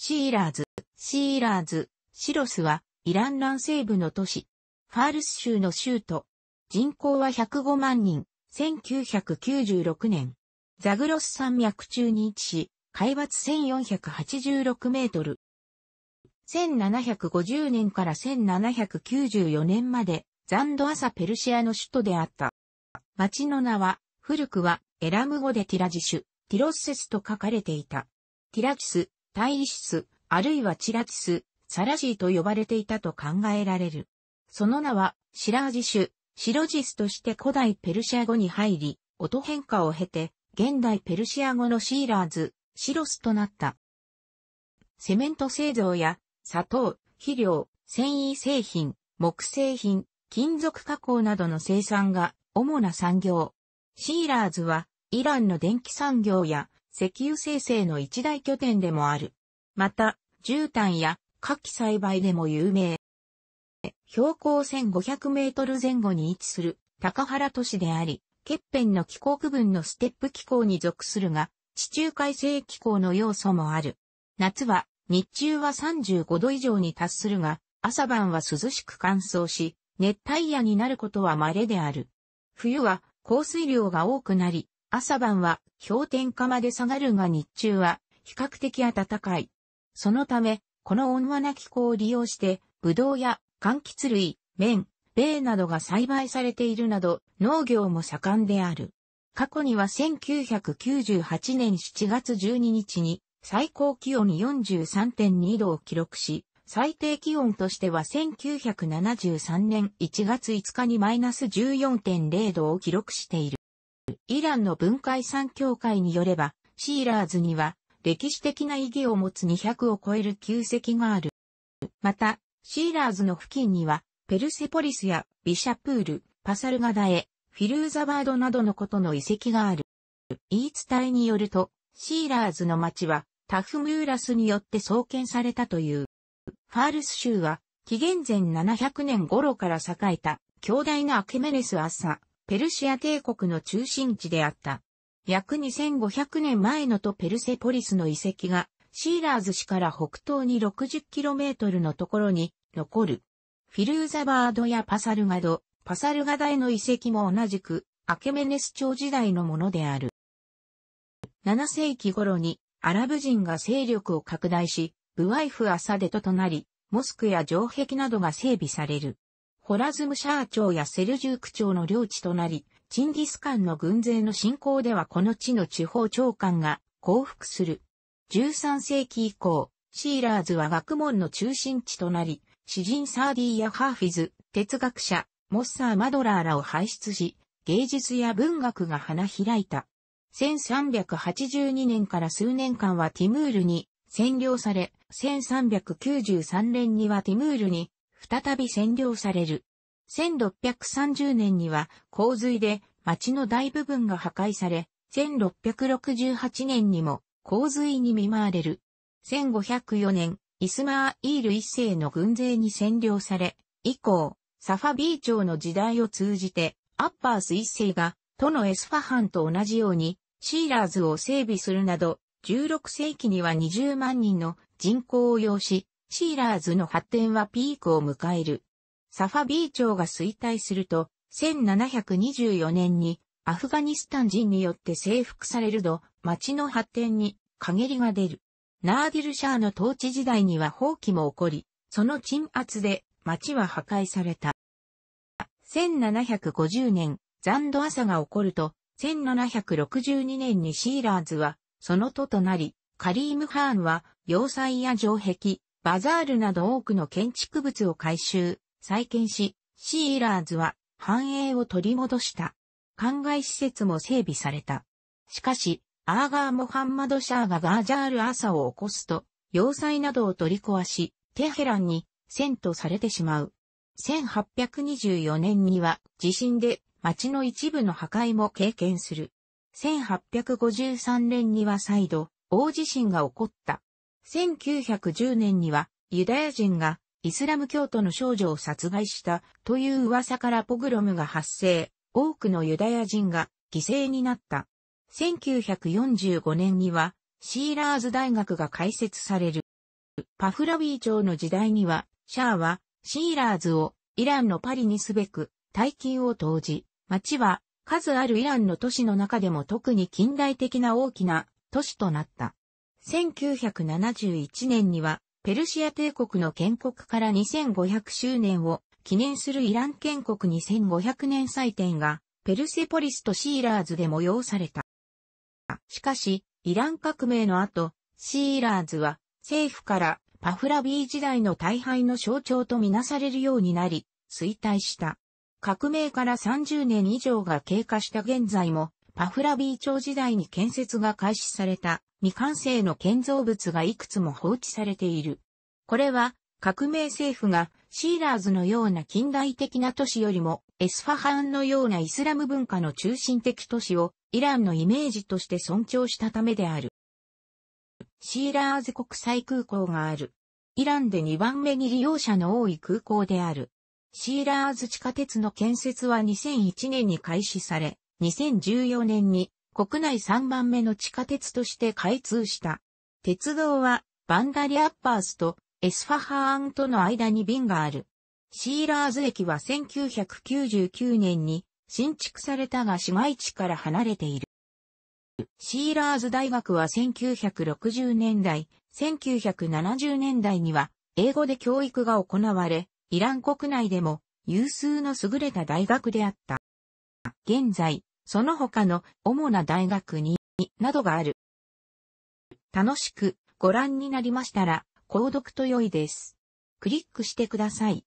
シーラーズ、シーラーズ、シロスは、イラン南西部の都市、ファールス州の州都。人口は105万人、1996年。ザグロス山脈中に位置し、海抜1486メートル。1750年から1794年まで、ザンドアサペルシアの首都であった。町の名は、古くは、エラム語でティラジシュ、ティロッセスと書かれていた。ティラチス、タイリシス、あるいはチラチス、サラジーと呼ばれていたと考えられる。その名は、シラージ種、シロジスとして古代ペルシア語に入り、音変化を経て、現代ペルシア語のシーラーズ、シロスとなった。セメント製造や、砂糖、肥料、繊維製品、木製品、金属加工などの生産が主な産業。シーラーズは、イランの電気産業や石油生成の一大拠点でもある。また、絨毯や夏季栽培でも有名。標高1500メートル前後に位置する高原都市であり、欠片の気候区分のステップ気候に属するが、地中海性気候の要素もある。夏は、日中は35度以上に達するが、朝晩は涼しく乾燥し、熱帯夜になることは稀である。冬は降水量が多くなり、朝晩は氷点下まで下がるが日中は比較的暖かい。そのため、この温和な気候を利用して、ブドウや柑橘類、麺、米などが栽培されているなど、農業も盛んである。過去には1998年7月12日に最高気温43.2度を記録し、最低気温としては1973年1月5日にマイナス14.0度を記録している。イランの文化遺産協会によれば、シーラーズには歴史的な意義を持つ200を超える旧跡がある。また、シーラーズの付近には、ペルセポリスやビシャプール、パサルガダエ、フィルーザバードなどのことの遺跡がある。言い伝えによると、シーラーズの町はタフムーラスによって創建されたという。ファールス州は紀元前700年頃から栄えた強大なアケメネス・アッサ、ペルシア帝国の中心地であった。約2500年前のとペルセポリスの遺跡が、シーラーズ市から北東に 60km のところに残る。フィルーザバードやパサルガド、パサルガダへの遺跡も同じく、アケメネス朝時代のものである。7世紀頃にアラブ人が勢力を拡大し、ブワイフ・アサデととなり、モスクや城壁などが整備される。ホラズムシャー朝やセルジューク朝の領地となり、チンギスカンの軍勢の侵攻ではこの地の地方長官が降伏する。13世紀以降、シーラーズは学問の中心地となり、詩人サーディーやハーフィズ、哲学者、モッサー・マドラーらを輩出し、芸術や文学が花開いた。1382年から数年間はティムールに占領され、1393年にはティムールに再び占領される。1630年には洪水で町の大部分が破壊され、1668年にも洪水に見舞われる。1504年、イスマーイール一世の軍勢に占領され、以降、サファビー朝の時代を通じて、アッパース一世が、都のエスファハンと同じように、シーラーズを整備するなど、16世紀には20万人の人口を要し、シーラーズの発展はピークを迎える。サファビー朝が衰退すると、1724年にアフガニスタン人によって征服されると、町の発展に陰りが出る。ナーディルシャーの統治時代には放棄も起こり、その鎮圧で町は破壊された。1750年、残土朝が起こると、1762年にシーラーズは、その都となり、カリームハーンは、要塞や城壁、バザールなど多くの建築物を改修、再建し、シーラーズは繁栄を取り戻した。灌漑施設も整備された。しかし、アーガー・モハンマド・シャーがガージャール・朝を起こすと、要塞などを取り壊し、テヘランに遷都されてしまう。1824年には地震で町の一部の破壊も経験する。1853年には再度大地震が起こった。1910年にはユダヤ人がイスラム教徒の少女を殺害したという噂からポグロムが発生、多くのユダヤ人が犠牲になった。1945年にはシーラーズ大学が開設される。パフラウィー朝の時代にはシャーはシーラーズをイランのパリにすべく大金を投じ、町は数あるイランの都市の中でも特に近代的な大きな都市となった。1971年には、ペルシア帝国の建国から2500周年を記念するイラン建国2500年祭典が、ペルセポリスとシーラーズで催された。しかし、イラン革命の後、シーラーズは政府からパフラビー時代の大敗の象徴とみなされるようになり、衰退した。革命から30年以上が経過した現在も、パフラビー朝時代に建設が開始された未完成の建造物がいくつも放置されている。これは革命政府がシーラーズのような近代的な都市よりもエスファハンのようなイスラム文化の中心的都市をイランのイメージとして尊重したためである。シーラーズ国際空港がある。イランで2番目に利用者の多い空港である。シーラーズ地下鉄の建設は2001年に開始され、2014年に国内3番目の地下鉄として開通した。鉄道はバンダリアッパースとエスファハーンとの間に便がある。シーラーズ駅は1999年に新築されたが市街地から離れている。シーラーズ大学は1960年代、1970年代には英語で教育が行われ、イラン国内でも有数の優れた大学であった。現在、その他の主な大学に、などがある。楽しくご覧になりましたら、購読と良いです。クリックしてください。